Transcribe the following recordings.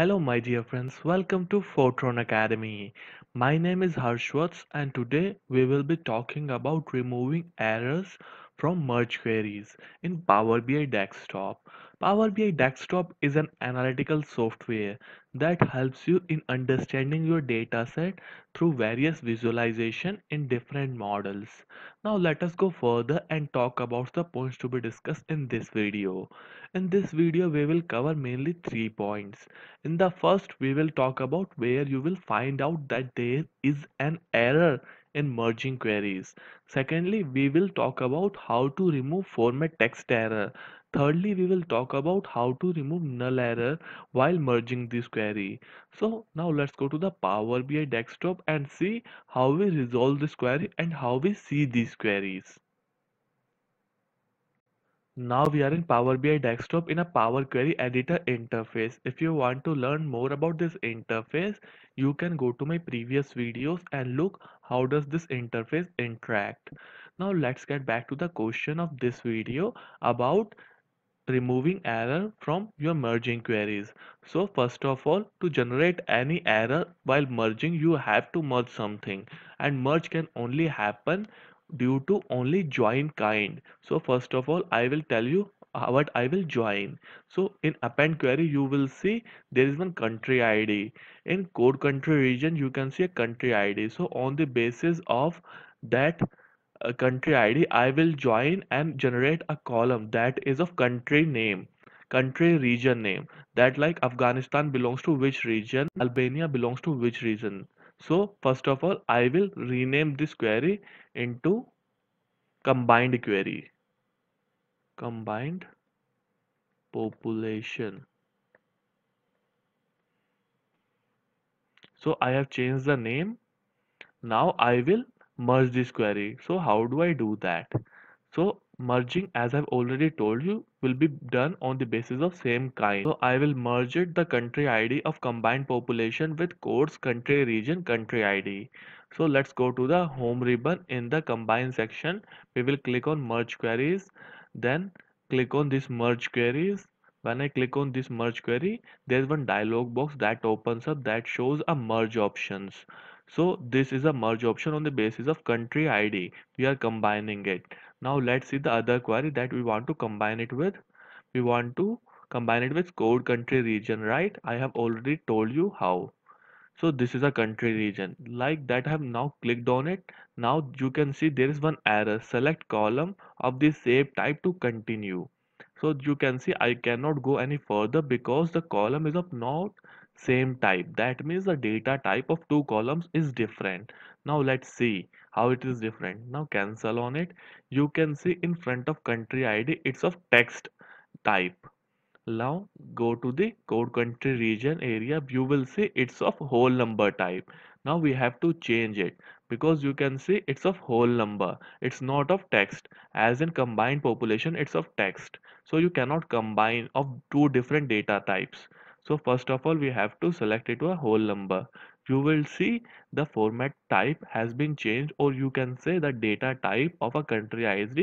Hello my dear friends, welcome to Fortran Academy. My name is Harshwats and today we will be talking about removing errors from merge queries in Power BI Desktop. Power BI Desktop is an analytical software that helps you in understanding your dataset through various visualization in different models. Now let us go further and talk about the points to be discussed in this video. In this video we will cover mainly three points. In the first we will talk about where you will find out that there is an error in merging queries. Secondly, we will talk about how to remove format text error. Thirdly, we will talk about how to remove null error while merging this query. So now let's go to the Power BI desktop and see how we resolve this query and how we see these queries. Now we are in Power BI Desktop in a Power Query Editor interface. If you want to learn more about this interface, you can go to my previous videos and look how does this interface interact. Now let's get back to the question of this video about removing error from your merging queries. So first of all, to generate any error while merging, you have to merge something and merge can only happen due to only join kind so first of all i will tell you uh, what i will join so in append query you will see there is one country id in code country region you can see a country id so on the basis of that uh, country id i will join and generate a column that is of country name country region name that like afghanistan belongs to which region albania belongs to which region so first of all i will rename this query into combined query combined population so i have changed the name now i will merge this query so how do i do that so merging as I've already told you will be done on the basis of same kind. So I will merge it the country ID of combined population with codes country region country ID. So let's go to the home ribbon in the combined section. We will click on merge queries then click on this merge queries when I click on this merge query there's one dialog box that opens up that shows a merge options so this is a merge option on the basis of country ID we are combining it now let's see the other query that we want to combine it with we want to combine it with code country region right i have already told you how so this is a country region like that i have now clicked on it now you can see there is one error select column of the save type to continue so you can see i cannot go any further because the column is of not same type that means the data type of two columns is different now let's see how it is different now cancel on it you can see in front of country id it's of text type now go to the code country region area you will see it's of whole number type now we have to change it because you can see it's of whole number it's not of text as in combined population it's of text so you cannot combine of two different data types so first of all we have to select it to a whole number you will see the format type has been changed or you can say the data type of a country ISD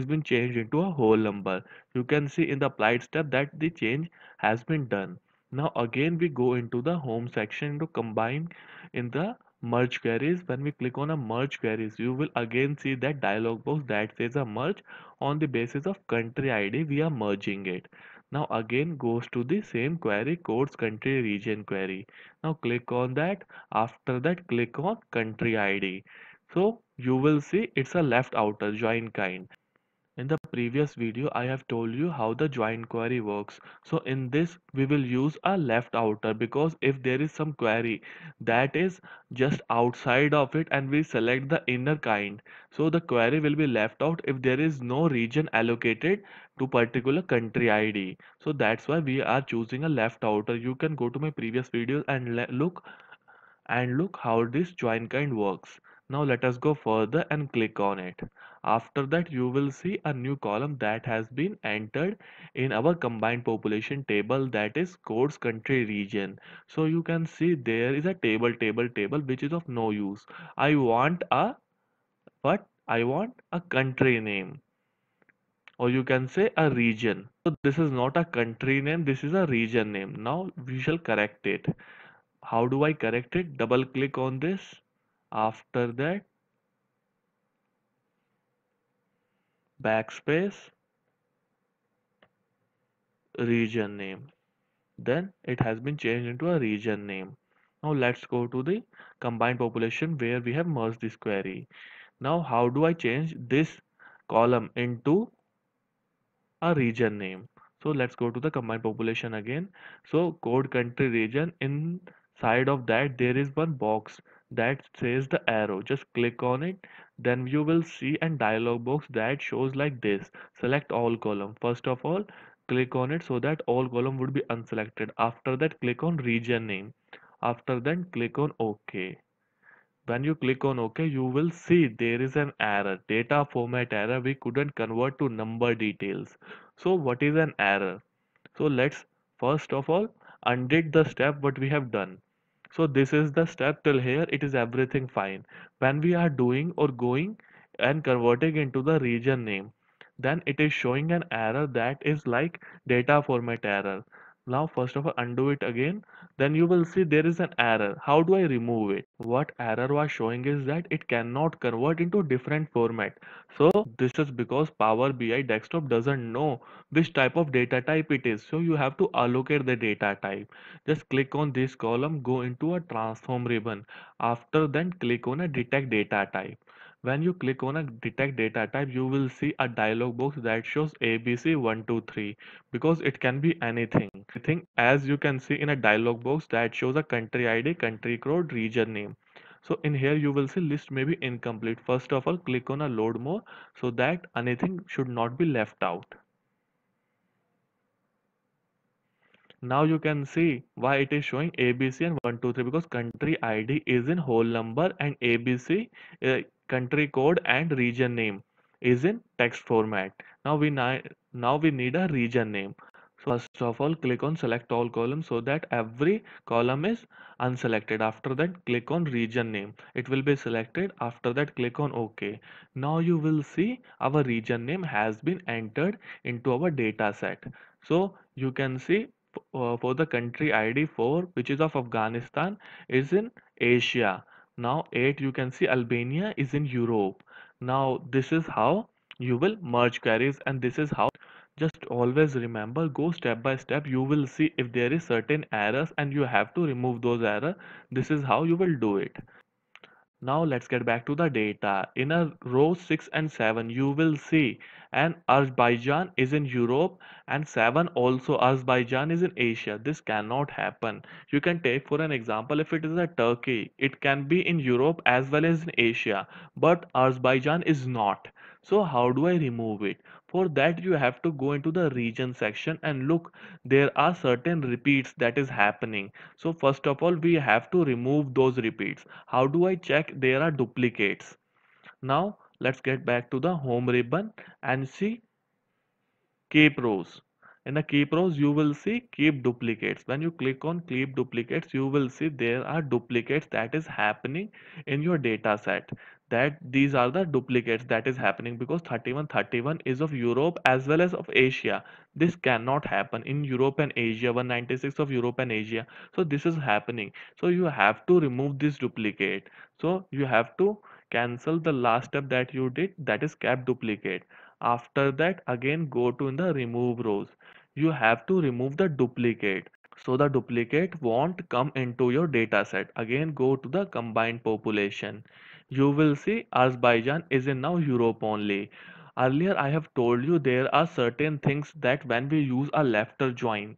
is been changed into a whole number. You can see in the applied step that the change has been done. Now again we go into the home section to combine in the merge queries when we click on a merge queries you will again see that dialog box that says a merge on the basis of country id we are merging it now again goes to the same query codes country region query. Now click on that. After that click on country ID. So you will see it's a left outer join kind. In the previous video, I have told you how the join query works. So in this, we will use a left outer because if there is some query that is just outside of it and we select the inner kind. So the query will be left out if there is no region allocated to particular country id so that's why we are choosing a left outer you can go to my previous video and look and look how this join kind works now let us go further and click on it after that you will see a new column that has been entered in our combined population table that is codes, country region so you can see there is a table table table which is of no use i want a what i want a country name or you can say a region so this is not a country name this is a region name now we shall correct it how do i correct it double click on this after that backspace region name then it has been changed into a region name now let's go to the combined population where we have merged this query now how do i change this column into a region name so let's go to the combined population again so code country region inside of that there is one box that says the arrow just click on it then you will see a dialog box that shows like this select all column first of all click on it so that all column would be unselected after that click on region name after then click on ok when you click on ok you will see there is an error data format error we couldn't convert to number details so what is an error so let's first of all undid the step what we have done so this is the step till here it is everything fine when we are doing or going and converting into the region name then it is showing an error that is like data format error now first of all undo it again then you will see there is an error how do i remove it what error was showing is that it cannot convert into different format so this is because power bi desktop doesn't know which type of data type it is so you have to allocate the data type just click on this column go into a transform ribbon after then click on a detect data type when you click on a detect data type, you will see a dialog box that shows ABC123 because it can be anything. I think as you can see in a dialog box that shows a country ID, country code, region name. So in here you will see list may be incomplete. First of all, click on a load more so that anything should not be left out. now you can see why it is showing abc and 123 because country id is in whole number and abc uh, country code and region name is in text format. Now we, now we need a region name. So first of all click on select all columns so that every column is unselected. After that click on region name. It will be selected. After that click on OK. Now you will see our region name has been entered into our data set. So you can see uh, for the country ID 4 which is of Afghanistan is in Asia now 8 you can see Albania is in Europe now this is how you will merge carries and this is how just always remember go step by step you will see if there is certain errors and you have to remove those error this is how you will do it now let's get back to the data in a row 6 and 7 you will see and Azerbaijan is in Europe and 7 also Azerbaijan is in Asia. This cannot happen. You can take for an example if it is a Turkey, it can be in Europe as well as in Asia, but Azerbaijan is not. So how do I remove it? For that you have to go into the region section and look there are certain repeats that is happening. So first of all we have to remove those repeats. How do I check there are duplicates? Now let's get back to the home ribbon and see keep rows in the keep rows you will see keep duplicates when you click on keep duplicates you will see there are duplicates that is happening in your data set that these are the duplicates that is happening because 3131 is of Europe as well as of Asia this cannot happen in Europe and Asia 196 of Europe and Asia so this is happening so you have to remove this duplicate so you have to cancel the last step that you did that is cap duplicate after that again go to in the remove rows you have to remove the duplicate so the duplicate won't come into your dataset. again go to the combined population you will see Azerbaijan is in now Europe only earlier i have told you there are certain things that when we use a lefter join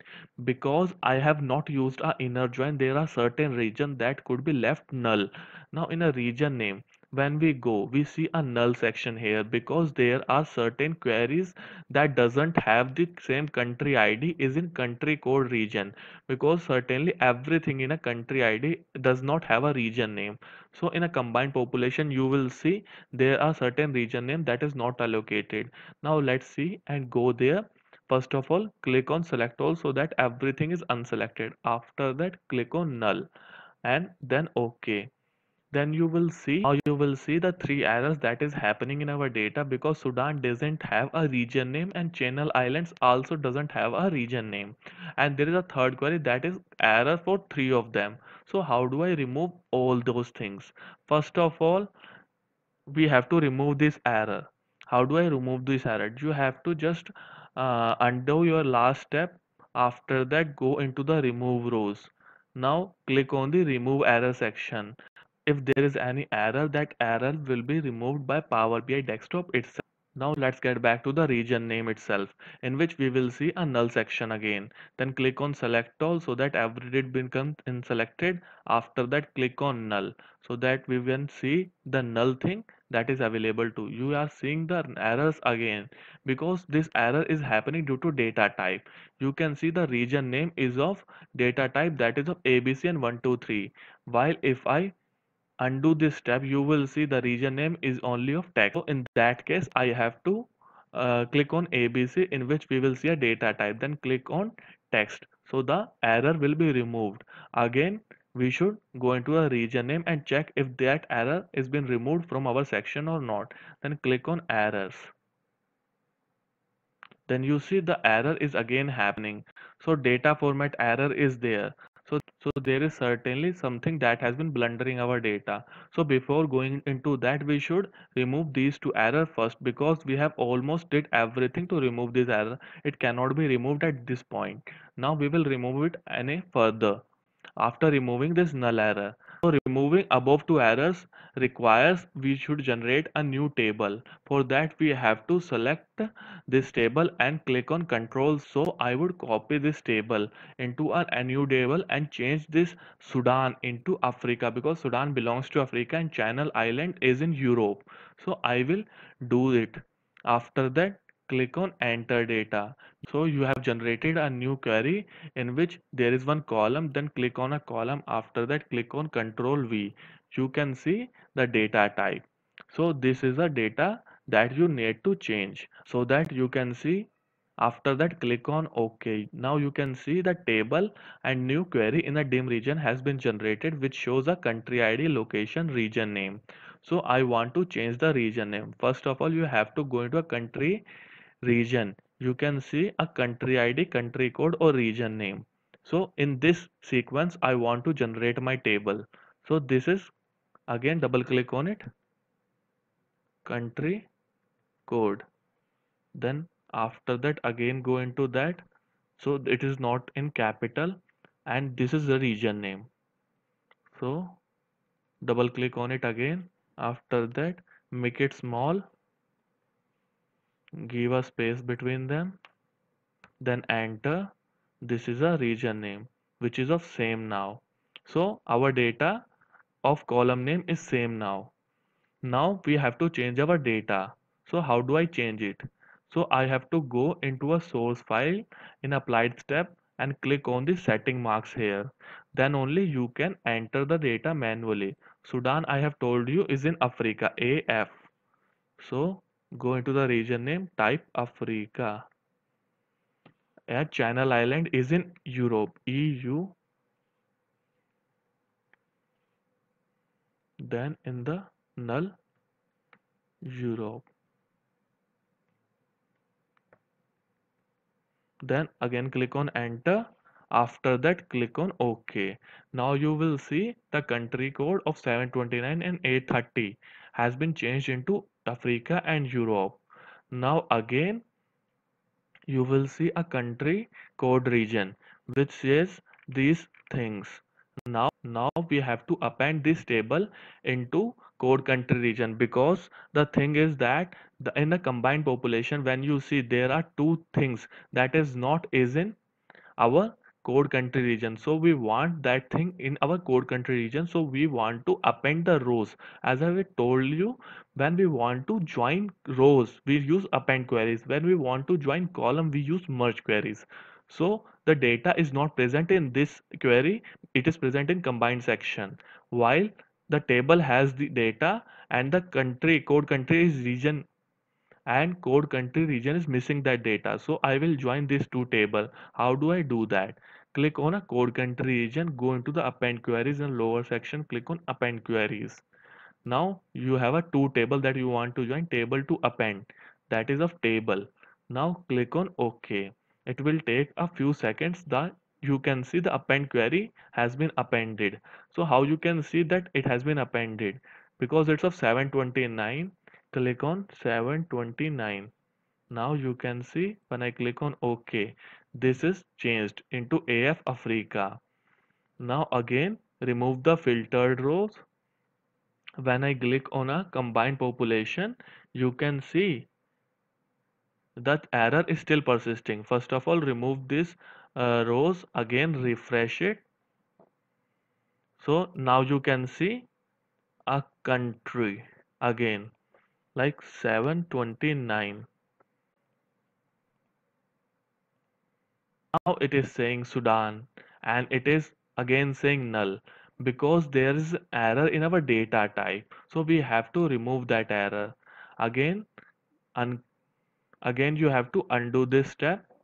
because i have not used a inner join there are certain region that could be left null now in a region name when we go we see a null section here because there are certain queries that doesn't have the same country id is in country code region because certainly everything in a country id does not have a region name so in a combined population you will see there are certain region name that is not allocated now let's see and go there first of all click on select all so that everything is unselected after that click on null and then okay then you will see or you will see the three errors that is happening in our data because Sudan doesn't have a region name and Channel Islands also doesn't have a region name and there is a third query that is error for three of them so how do I remove all those things first of all we have to remove this error how do I remove this error you have to just uh, undo your last step after that go into the remove rows now click on the remove error section if there is any error, that error will be removed by Power BI desktop itself. Now let's get back to the region name itself in which we will see a null section again. Then click on select all so that every did becomes in selected. After that click on null so that we can see the null thing that is available to you are seeing the errors again because this error is happening due to data type you can see the region name is of data type that is of abc and 123 while if i undo this step you will see the region name is only of text so in that case i have to uh, click on abc in which we will see a data type then click on text so the error will be removed again we should go into a region name and check if that error is been removed from our section or not then click on errors then you see the error is again happening so data format error is there so there is certainly something that has been blundering our data. So before going into that, we should remove these two error first because we have almost did everything to remove this error. It cannot be removed at this point. Now we will remove it any further after removing this null error. So removing above two errors requires we should generate a new table. For that we have to select this table and click on control. So I would copy this table into a new table and change this Sudan into Africa because Sudan belongs to Africa and Channel Island is in Europe. So I will do it. After that click on enter data so you have generated a new query in which there is one column then click on a column after that click on control v you can see the data type so this is a data that you need to change so that you can see after that click on ok now you can see the table and new query in a dim region has been generated which shows a country id location region name so i want to change the region name first of all you have to go into a country region you can see a country id country code or region name so in this sequence i want to generate my table so this is again double click on it country code then after that again go into that so it is not in capital and this is the region name so double click on it again after that make it small give a space between them then enter this is a region name which is of same now so our data of column name is same now now we have to change our data so how do i change it so i have to go into a source file in applied step and click on the setting marks here then only you can enter the data manually sudan i have told you is in africa af so go into the region name type Africa yeah, Channel Island is in Europe EU then in the null Europe then again click on enter after that click on ok now you will see the country code of 729 and 830 has been changed into Africa and Europe. Now again you will see a country code region which says these things. Now now we have to append this table into code country region because the thing is that the, in a combined population when you see there are two things that is not is in our code country region so we want that thing in our code country region so we want to append the rows as i told you when we want to join rows we use append queries when we want to join column we use merge queries so the data is not present in this query it is present in combined section while the table has the data and the country code country is region and code country region is missing that data. So I will join these two table. How do I do that? Click on a code country region, go into the append queries and lower section, click on append queries. Now you have a two table that you want to join table to append that is of table. Now click on OK. It will take a few seconds that you can see the append query has been appended. So how you can see that it has been appended because it's of 729 click on 729 now you can see when I click on OK this is changed into AF Africa now again remove the filtered rows when I click on a combined population you can see that error is still persisting first of all remove this uh, rows again refresh it so now you can see a country again like seven twenty-nine. Now it is saying Sudan and it is again saying null because there is error in our data type. So we have to remove that error. Again, un again you have to undo this step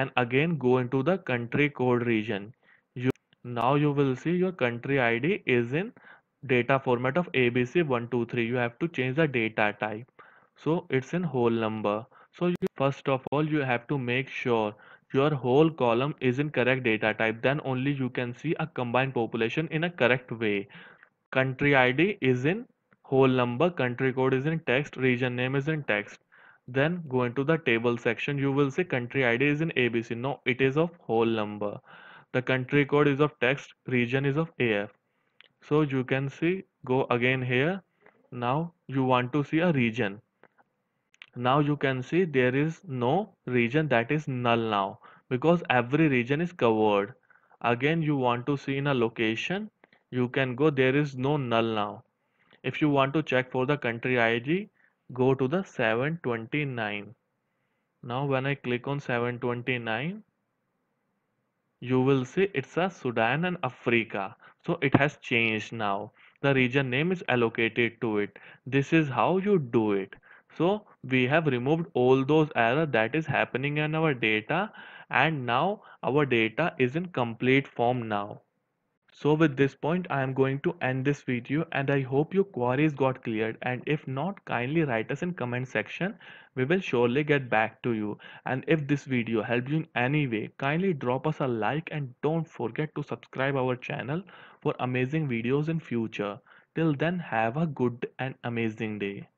and again go into the country code region. You now you will see your country ID is in data format of abc123 you have to change the data type so it's in whole number so you, first of all you have to make sure your whole column is in correct data type then only you can see a combined population in a correct way country id is in whole number country code is in text region name is in text then go into the table section you will see country id is in abc no it is of whole number the country code is of text region is of af so you can see go again here now you want to see a region now you can see there is no region that is null now because every region is covered again you want to see in a location you can go there is no null now if you want to check for the country id go to the 729 now when i click on 729 you will see it's a sudan and africa so it has changed now the region name is allocated to it this is how you do it so we have removed all those error that is happening in our data and now our data is in complete form now so with this point i am going to end this video and i hope your queries got cleared and if not kindly write us in comment section we will surely get back to you and if this video helped you in any way kindly drop us a like and don't forget to subscribe our channel for amazing videos in future. Till then have a good and amazing day.